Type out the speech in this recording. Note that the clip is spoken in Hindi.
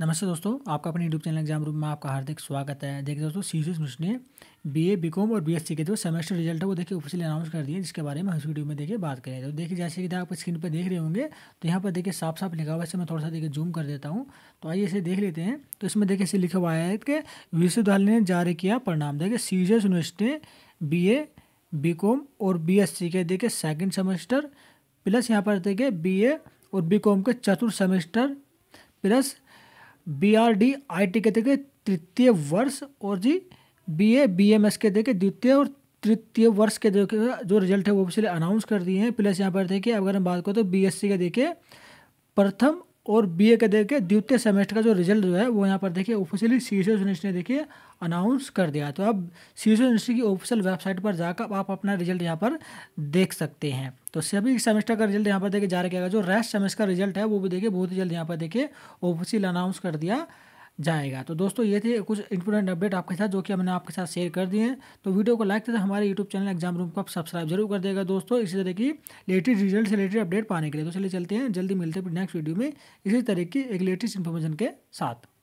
नमस्ते दोस्तों आपका अपने यूट्यूब चैनल एग्जाम रूम में आपका हार्दिक स्वागत है देखिए दोस्तों सी मिश्र ने बी ए बी कॉम और बी एस सी के जो सेमेस्टर रिजल्ट है वो देखिए ऑफिशियली अनाउंस कर दिए जिसके बारे में इस वीडियो में देखिए बात करें तो देखिए जैसे कि आप स्क्रीन पर देख रहे होंगे तो यहाँ पर देखिए साफ साफ लिखा हुआ है मैं थोड़ा सा देखिए जूम कर देता हूँ तो आइए इसे देख लेते हैं तो इसमें देखिए इसे लिखा हुआ है कि विश्वविद्यालय ने जारी किया परिणाम देखिए सी यूनिवर्सिटी ने बी ए बी कॉम और बी एस सी के देखिए सेकेंड सेमेस्टर प्लस यहाँ पर देखिए बी ए और बी कॉम के चतुर्थ semester plus B R D I T के देखे तृतीय वर्ष और जी B A B M S के देखे द्वितीय और तृतीय वर्ष के देखे जो रिजल्ट है वो पिछले अनाउंस कर दिए हैं प्लस यहाँ पर देखिए अगर हम बात करें तो बी एस सी का देखिए प्रथम और बीए के देखिए द्वितीय सेमेस्टर का जो रिजल्ट जो है वो यहाँ पर देखिए ऑफिशियली शीर्ष यूनिवर्सिटी ने देखिए अनाउंस कर दिया तो अब शीर्ष यूनिवर्सिटी की ऑफिशियल वेबसाइट पर जाकर आप अपना रिजल्ट यहाँ पर देख सकते हैं तो सभी सेमेस्टर का रिजल्ट यहाँ पर देखिए जारी किया गया जो रेस्ट सेमेस्टर का रिजल्ट है वो भी देखिए बहुत ही जल्द यहाँ पर देखिए ऑफिशियल अनाउंस कर दिया जाएगा तो दोस्तों ये थे कुछ इंपोर्टेंट अपडेट आपके साथ जो कि हमने आपके साथ शेयर कर दिए हैं तो वीडियो को लाइक तथा हमारे यूट्यूब चैनल एग्जाम रूम को आप सब्सक्राइब जरूर कर देगा दोस्तों इसी तरह की लेटेस्ट रिजल्ट से रिलेटेड अपडेट पाने के लिए तो चलिए चलते हैं जल्दी मिलते हैं नेक्स्ट वीडियो में इसी तरह की एक लेटेस्ट इन्फॉर्मेशन के साथ